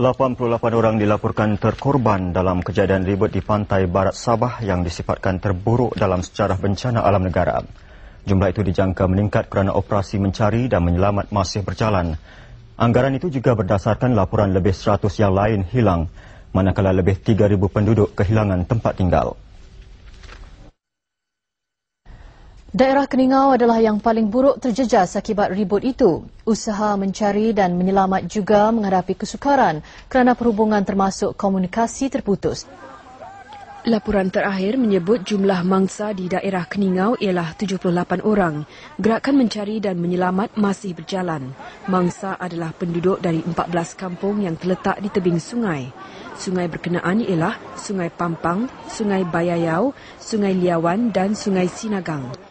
88 orang dilaporkan terkorban dalam kejadian ribut di pantai barat Sabah yang disifatkan terburuk dalam sejarah bencana alam negara. Jumlah itu dijangka meningkat kerana operasi mencari dan menyelamat masih berjalan. Anggaran itu juga berdasarkan laporan lebih 100 yang lain hilang, manakala lebih 3,000 penduduk kehilangan tempat tinggal. Daerah Keningau adalah yang paling buruk terjejas akibat ribut itu. Usaha mencari dan menyelamat juga menghadapi kesukaran kerana perhubungan termasuk komunikasi terputus. Laporan terakhir menyebut jumlah mangsa di daerah Keningau ialah 78 orang. Gerakan mencari dan menyelamat masih berjalan. Mangsa adalah penduduk dari 14 kampung yang terletak di tebing sungai. Sungai berkenaan ialah Sungai Pampang, Sungai Bayayau, Sungai Liawan dan Sungai Sinagang.